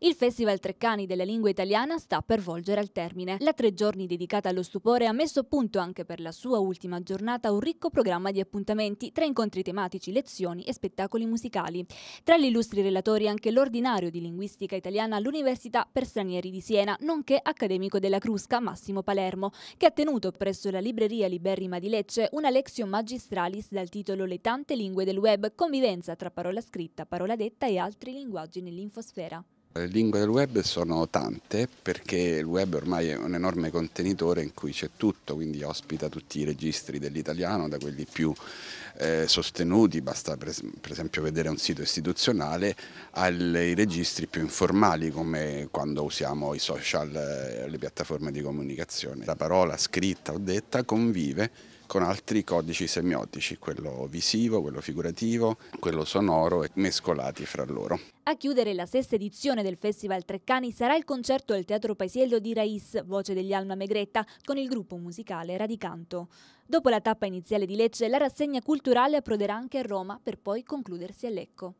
Il Festival Treccani della Lingua Italiana sta per volgere al termine. La tre giorni dedicata allo stupore ha messo a punto anche per la sua ultima giornata un ricco programma di appuntamenti tra incontri tematici, lezioni e spettacoli musicali. Tra gli illustri relatori anche l'ordinario di linguistica italiana all'Università per Stranieri di Siena, nonché accademico della Crusca Massimo Palermo, che ha tenuto presso la libreria Liberrima di Lecce una lezione magistralis dal titolo Le tante lingue del web, convivenza tra parola scritta, parola detta e altri linguaggi nell'infosfera. Le eh, lingue del web sono tante perché il web ormai è un enorme contenitore in cui c'è tutto, quindi ospita tutti i registri dell'italiano, da quelli più eh, sostenuti, basta per, per, esempio vedere un sito istituzionale, ai registri più informali come quando usiamo i social, eh, le piattaforme di comunicazione. La parola scritta o detta convive con altri codici semiotici, quello visivo, quello figurativo, quello sonoro e mescolati fra loro. A chiudere la sesta edizione del Festival Treccani sarà il concerto al Teatro Paesiello di Raiz, voce degli Alma Megretta, con il gruppo musicale Radicanto. Dopo la tappa iniziale di Lecce, la rassegna culturale approderà anche a Roma per poi concludersi a Lecco.